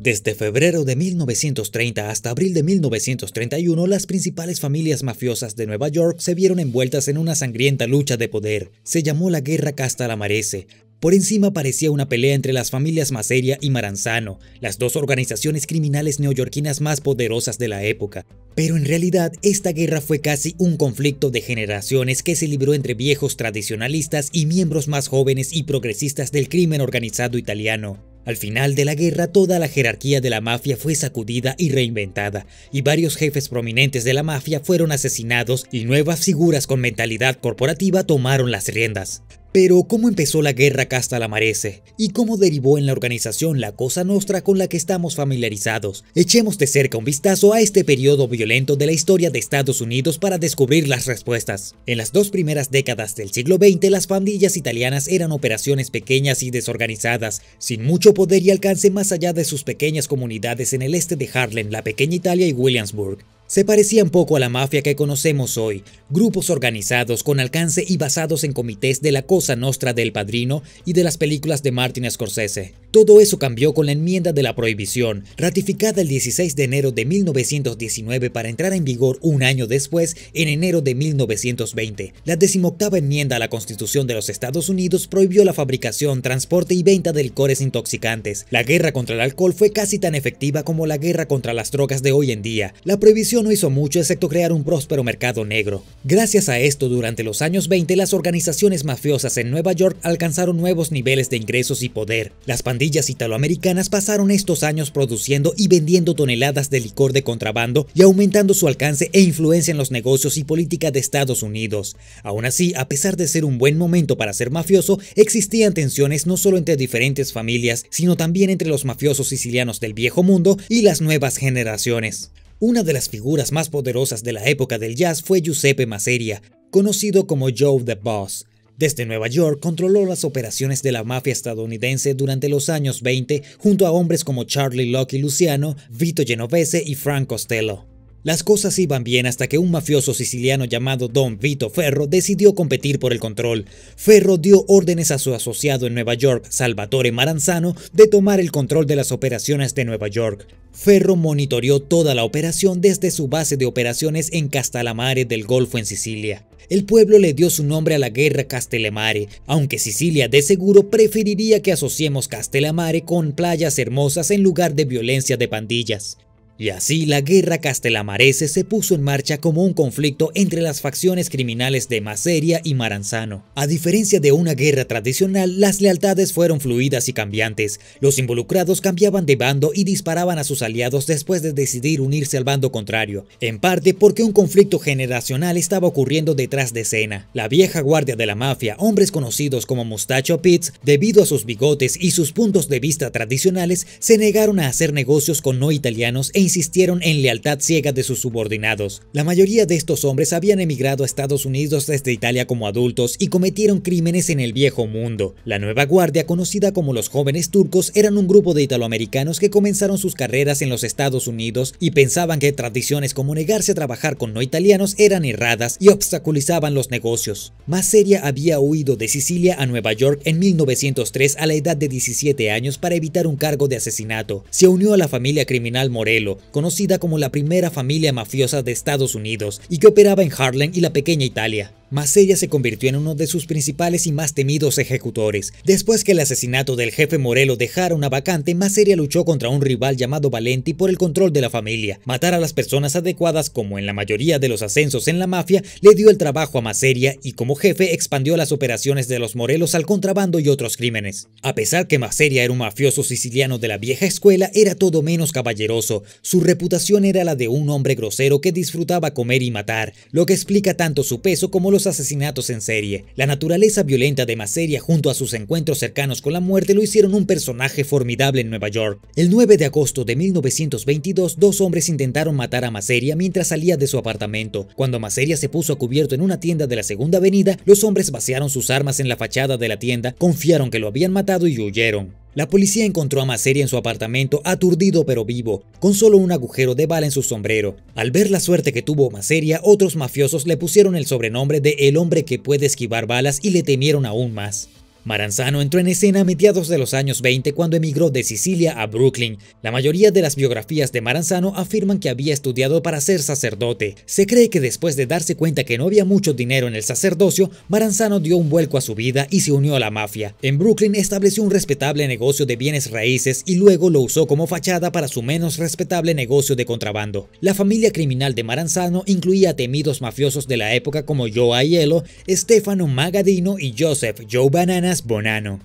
Desde febrero de 1930 hasta abril de 1931, las principales familias mafiosas de Nueva York se vieron envueltas en una sangrienta lucha de poder. Se llamó la Guerra casta Castalamarese. Por encima parecía una pelea entre las familias Maseria y Maranzano, las dos organizaciones criminales neoyorquinas más poderosas de la época. Pero en realidad, esta guerra fue casi un conflicto de generaciones que se libró entre viejos tradicionalistas y miembros más jóvenes y progresistas del crimen organizado italiano. Al final de la guerra, toda la jerarquía de la mafia fue sacudida y reinventada, y varios jefes prominentes de la mafia fueron asesinados y nuevas figuras con mentalidad corporativa tomaron las riendas. Pero ¿cómo empezó la guerra casta lamarese? ¿Y cómo derivó en la organización la Cosa Nostra con la que estamos familiarizados? Echemos de cerca un vistazo a este periodo violento de la historia de Estados Unidos para descubrir las respuestas. En las dos primeras décadas del siglo XX las pandillas italianas eran operaciones pequeñas y desorganizadas, sin mucho poder y alcance más allá de sus pequeñas comunidades en el este de Harlem, la pequeña Italia y Williamsburg se parecían poco a la mafia que conocemos hoy, grupos organizados con alcance y basados en comités de la Cosa Nostra del Padrino y de las películas de Martin Scorsese. Todo eso cambió con la enmienda de la prohibición, ratificada el 16 de enero de 1919 para entrar en vigor un año después, en enero de 1920. La decimoctava enmienda a la Constitución de los Estados Unidos prohibió la fabricación, transporte y venta de licores intoxicantes. La guerra contra el alcohol fue casi tan efectiva como la guerra contra las drogas de hoy en día. La prohibición no hizo mucho excepto crear un próspero mercado negro. Gracias a esto, durante los años 20, las organizaciones mafiosas en Nueva York alcanzaron nuevos niveles de ingresos y poder. Las pandillas italoamericanas pasaron estos años produciendo y vendiendo toneladas de licor de contrabando y aumentando su alcance e influencia en los negocios y política de Estados Unidos. Aún así, a pesar de ser un buen momento para ser mafioso, existían tensiones no solo entre diferentes familias, sino también entre los mafiosos sicilianos del viejo mundo y las nuevas generaciones. Una de las figuras más poderosas de la época del jazz fue Giuseppe Masseria, conocido como Joe the Boss. Desde Nueva York controló las operaciones de la mafia estadounidense durante los años 20 junto a hombres como Charlie Lucky Luciano, Vito Genovese y Frank Costello. Las cosas iban bien hasta que un mafioso siciliano llamado Don Vito Ferro decidió competir por el control. Ferro dio órdenes a su asociado en Nueva York, Salvatore Maranzano, de tomar el control de las operaciones de Nueva York. Ferro monitoreó toda la operación desde su base de operaciones en Castelamare del Golfo en Sicilia. El pueblo le dio su nombre a la guerra Castelamare, aunque Sicilia de seguro preferiría que asociemos Castelamare con playas hermosas en lugar de violencia de pandillas. Y así la guerra castellamarese se puso en marcha como un conflicto entre las facciones criminales de Maseria y Maranzano. A diferencia de una guerra tradicional, las lealtades fueron fluidas y cambiantes. Los involucrados cambiaban de bando y disparaban a sus aliados después de decidir unirse al bando contrario, en parte porque un conflicto generacional estaba ocurriendo detrás de escena. La vieja guardia de la mafia, hombres conocidos como Mustacho Pitts, debido a sus bigotes y sus puntos de vista tradicionales, se negaron a hacer negocios con no italianos e insistieron en lealtad ciega de sus subordinados. La mayoría de estos hombres habían emigrado a Estados Unidos desde Italia como adultos y cometieron crímenes en el viejo mundo. La nueva guardia, conocida como los jóvenes turcos, eran un grupo de italoamericanos que comenzaron sus carreras en los Estados Unidos y pensaban que tradiciones como negarse a trabajar con no italianos eran erradas y obstaculizaban los negocios. Masseria había huido de Sicilia a Nueva York en 1903 a la edad de 17 años para evitar un cargo de asesinato. Se unió a la familia criminal Morello, conocida como la primera familia mafiosa de Estados Unidos y que operaba en Harlem y la pequeña Italia. Maseria se convirtió en uno de sus principales y más temidos ejecutores. Después que el asesinato del jefe Morelo dejara una vacante, Maseria luchó contra un rival llamado Valenti por el control de la familia. Matar a las personas adecuadas, como en la mayoría de los ascensos en la mafia, le dio el trabajo a Maseria y como jefe expandió las operaciones de los Morelos al contrabando y otros crímenes. A pesar que Maseria era un mafioso siciliano de la vieja escuela, era todo menos caballeroso. Su reputación era la de un hombre grosero que disfrutaba comer y matar, lo que explica tanto su peso como los asesinatos en serie. La naturaleza violenta de Maseria junto a sus encuentros cercanos con la muerte lo hicieron un personaje formidable en Nueva York. El 9 de agosto de 1922, dos hombres intentaron matar a Maseria mientras salía de su apartamento. Cuando Maseria se puso a cubierto en una tienda de la Segunda Avenida, los hombres vaciaron sus armas en la fachada de la tienda, confiaron que lo habían matado y huyeron. La policía encontró a Maseria en su apartamento, aturdido pero vivo, con solo un agujero de bala en su sombrero. Al ver la suerte que tuvo Maseria, otros mafiosos le pusieron el sobrenombre de el hombre que puede esquivar balas y le temieron aún más. Maranzano entró en escena a mediados de los años 20 cuando emigró de Sicilia a Brooklyn. La mayoría de las biografías de Maranzano afirman que había estudiado para ser sacerdote. Se cree que después de darse cuenta que no había mucho dinero en el sacerdocio, Maranzano dio un vuelco a su vida y se unió a la mafia. En Brooklyn estableció un respetable negocio de bienes raíces y luego lo usó como fachada para su menos respetable negocio de contrabando. La familia criminal de Maranzano incluía temidos mafiosos de la época como Joe Aiello, Stefano Magadino y Joseph Joe Bananas Bonano.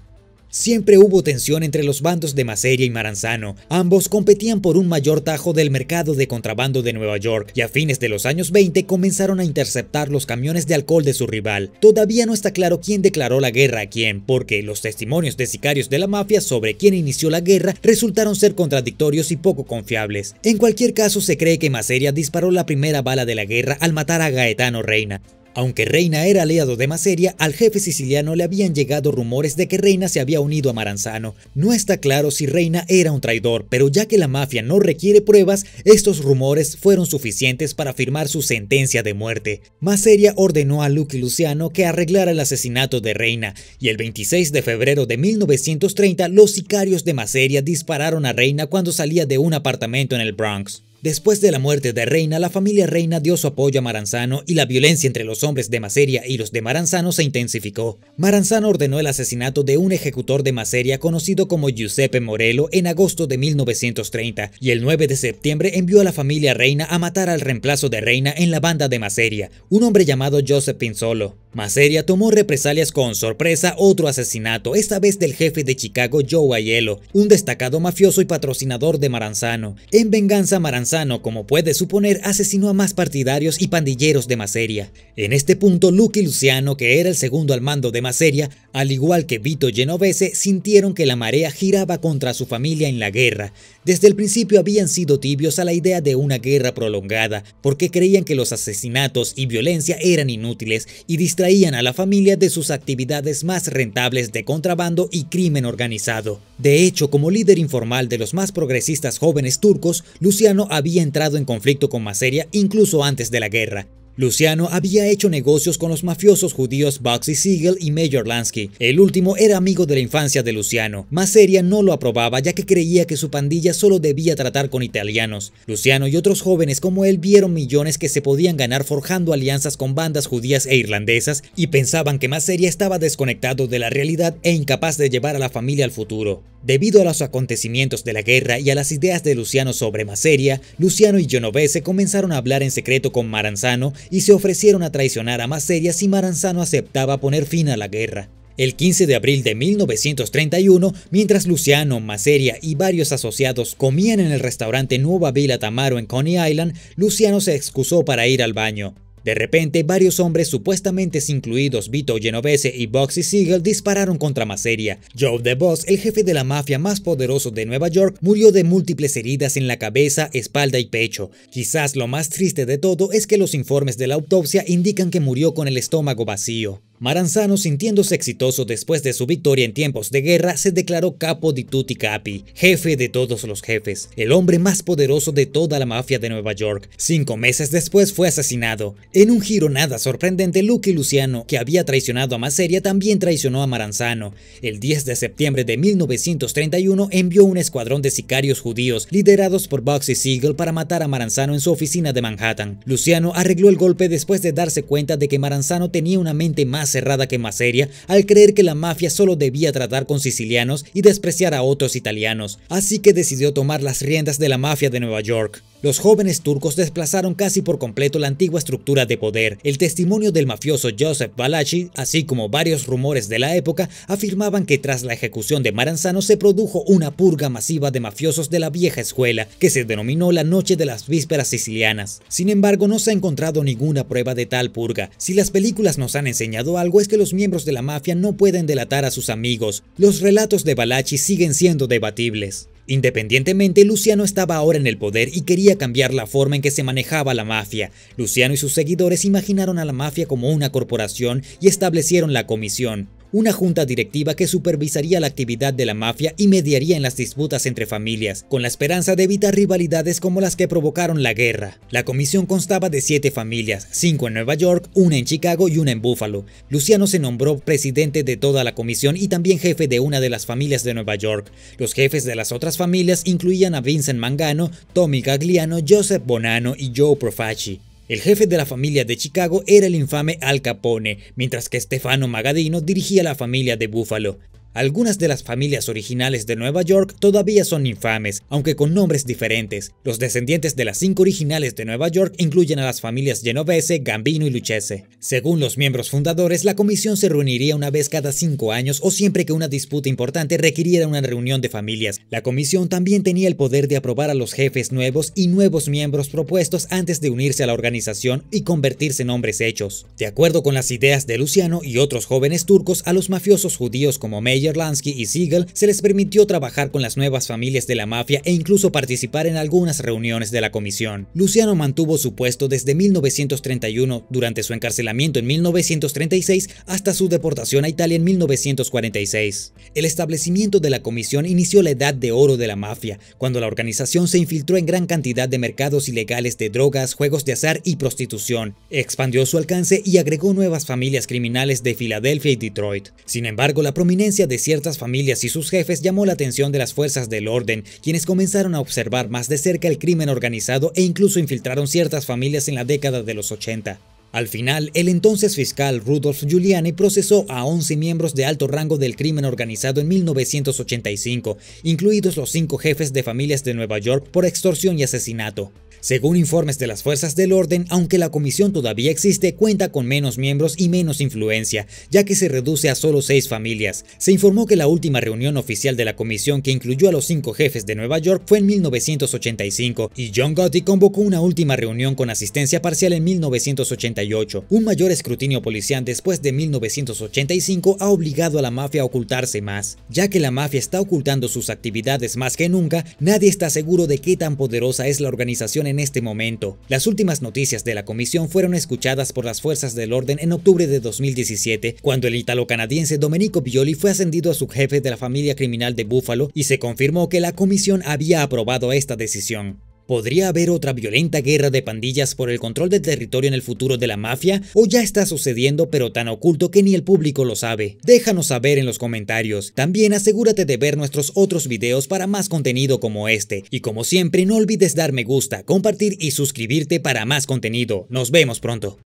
Siempre hubo tensión entre los bandos de Maceria y Maranzano. Ambos competían por un mayor tajo del mercado de contrabando de Nueva York y a fines de los años 20 comenzaron a interceptar los camiones de alcohol de su rival. Todavía no está claro quién declaró la guerra a quién, porque los testimonios de sicarios de la mafia sobre quién inició la guerra resultaron ser contradictorios y poco confiables. En cualquier caso, se cree que Maceria disparó la primera bala de la guerra al matar a Gaetano Reina. Aunque Reina era aliado de Maseria, al jefe siciliano le habían llegado rumores de que Reina se había unido a Maranzano. No está claro si Reina era un traidor, pero ya que la mafia no requiere pruebas, estos rumores fueron suficientes para firmar su sentencia de muerte. Maseria ordenó a Luke Luciano que arreglara el asesinato de Reina, y el 26 de febrero de 1930 los sicarios de Maseria dispararon a Reina cuando salía de un apartamento en el Bronx. Después de la muerte de Reina, la familia Reina dio su apoyo a Maranzano y la violencia entre los hombres de Maseria y los de Maranzano se intensificó. Maranzano ordenó el asesinato de un ejecutor de Maseria conocido como Giuseppe Morello en agosto de 1930 y el 9 de septiembre envió a la familia Reina a matar al reemplazo de Reina en la banda de Maseria, un hombre llamado Joseph Pinzolo. Maseria tomó represalias con sorpresa otro asesinato, esta vez del jefe de Chicago Joe Aiello, un destacado mafioso y patrocinador de Maranzano. En venganza Maranzano como puede suponer, asesinó a más partidarios y pandilleros de Maseria. En este punto, Luke y Luciano, que era el segundo al mando de Maseria, al igual que Vito Genovese, sintieron que la marea giraba contra su familia en la guerra. Desde el principio habían sido tibios a la idea de una guerra prolongada, porque creían que los asesinatos y violencia eran inútiles y distraían a la familia de sus actividades más rentables de contrabando y crimen organizado. De hecho, como líder informal de los más progresistas jóvenes turcos, Luciano había había entrado en conflicto con Maseria incluso antes de la guerra. Luciano había hecho negocios con los mafiosos judíos Boxy Siegel y Major Lansky. El último era amigo de la infancia de Luciano. Maseria no lo aprobaba ya que creía que su pandilla solo debía tratar con italianos. Luciano y otros jóvenes como él vieron millones que se podían ganar forjando alianzas con bandas judías e irlandesas y pensaban que Maseria estaba desconectado de la realidad e incapaz de llevar a la familia al futuro. Debido a los acontecimientos de la guerra y a las ideas de Luciano sobre Maseria, Luciano y Genovese comenzaron a hablar en secreto con Maranzano y se ofrecieron a traicionar a Maseria si Maranzano aceptaba poner fin a la guerra. El 15 de abril de 1931, mientras Luciano, Maseria y varios asociados comían en el restaurante Nueva Vila Tamaro en Coney Island, Luciano se excusó para ir al baño. De repente, varios hombres supuestamente incluidos Vito Genovese y Boxy Siegel dispararon contra Maseria. Joe the Boss, el jefe de la mafia más poderoso de Nueva York, murió de múltiples heridas en la cabeza, espalda y pecho. Quizás lo más triste de todo es que los informes de la autopsia indican que murió con el estómago vacío. Maranzano, sintiéndose exitoso después de su victoria en tiempos de guerra, se declaró capo di tutti capi, jefe de todos los jefes, el hombre más poderoso de toda la mafia de Nueva York. Cinco meses después fue asesinado. En un giro nada sorprendente, Lucky Luciano, que había traicionado a Maseria, también traicionó a Maranzano. El 10 de septiembre de 1931 envió un escuadrón de sicarios judíos, liderados por Bugsy Siegel, para matar a Maranzano en su oficina de Manhattan. Luciano arregló el golpe después de darse cuenta de que Maranzano tenía una mente más cerrada que más seria al creer que la mafia solo debía tratar con sicilianos y despreciar a otros italianos, así que decidió tomar las riendas de la mafia de Nueva York. Los jóvenes turcos desplazaron casi por completo la antigua estructura de poder. El testimonio del mafioso Joseph Balachi, así como varios rumores de la época, afirmaban que tras la ejecución de Maranzano se produjo una purga masiva de mafiosos de la vieja escuela, que se denominó la Noche de las Vísperas Sicilianas. Sin embargo, no se ha encontrado ninguna prueba de tal purga. Si las películas nos han enseñado algo es que los miembros de la mafia no pueden delatar a sus amigos. Los relatos de Balachi siguen siendo debatibles. Independientemente, Luciano estaba ahora en el poder y quería cambiar la forma en que se manejaba la mafia. Luciano y sus seguidores imaginaron a la mafia como una corporación y establecieron la comisión una junta directiva que supervisaría la actividad de la mafia y mediaría en las disputas entre familias, con la esperanza de evitar rivalidades como las que provocaron la guerra. La comisión constaba de siete familias, cinco en Nueva York, una en Chicago y una en Buffalo. Luciano se nombró presidente de toda la comisión y también jefe de una de las familias de Nueva York. Los jefes de las otras familias incluían a Vincent Mangano, Tommy Gagliano, Joseph Bonano y Joe Profaci. El jefe de la familia de Chicago era el infame Al Capone, mientras que Stefano Magadino dirigía la familia de Buffalo. Algunas de las familias originales de Nueva York todavía son infames, aunque con nombres diferentes. Los descendientes de las cinco originales de Nueva York incluyen a las familias Genovese, Gambino y Luchese. Según los miembros fundadores, la comisión se reuniría una vez cada cinco años o siempre que una disputa importante requiriera una reunión de familias. La comisión también tenía el poder de aprobar a los jefes nuevos y nuevos miembros propuestos antes de unirse a la organización y convertirse en hombres hechos. De acuerdo con las ideas de Luciano y otros jóvenes turcos, a los mafiosos judíos como Meyer Yerlansky y Siegel se les permitió trabajar con las nuevas familias de la mafia e incluso participar en algunas reuniones de la comisión. Luciano mantuvo su puesto desde 1931 durante su encarcelamiento en 1936 hasta su deportación a Italia en 1946. El establecimiento de la comisión inició la edad de oro de la mafia, cuando la organización se infiltró en gran cantidad de mercados ilegales de drogas, juegos de azar y prostitución, expandió su alcance y agregó nuevas familias criminales de Filadelfia y Detroit. Sin embargo, la prominencia de ciertas familias y sus jefes llamó la atención de las fuerzas del orden, quienes comenzaron a observar más de cerca el crimen organizado e incluso infiltraron ciertas familias en la década de los 80. Al final, el entonces fiscal Rudolf Giuliani procesó a 11 miembros de alto rango del crimen organizado en 1985, incluidos los cinco jefes de familias de Nueva York por extorsión y asesinato. Según informes de las fuerzas del orden, aunque la comisión todavía existe, cuenta con menos miembros y menos influencia, ya que se reduce a solo seis familias. Se informó que la última reunión oficial de la comisión que incluyó a los cinco jefes de Nueva York fue en 1985 y John Gotti convocó una última reunión con asistencia parcial en 1988. Un mayor escrutinio policial después de 1985 ha obligado a la mafia a ocultarse más. Ya que la mafia está ocultando sus actividades más que nunca, nadie está seguro de qué tan poderosa es la organización en en este momento. Las últimas noticias de la comisión fueron escuchadas por las fuerzas del orden en octubre de 2017, cuando el italo-canadiense Domenico Violi fue ascendido a subjefe de la familia criminal de Buffalo y se confirmó que la comisión había aprobado esta decisión. ¿Podría haber otra violenta guerra de pandillas por el control del territorio en el futuro de la mafia? ¿O ya está sucediendo pero tan oculto que ni el público lo sabe? Déjanos saber en los comentarios. También asegúrate de ver nuestros otros videos para más contenido como este. Y como siempre no olvides dar me gusta, compartir y suscribirte para más contenido. Nos vemos pronto.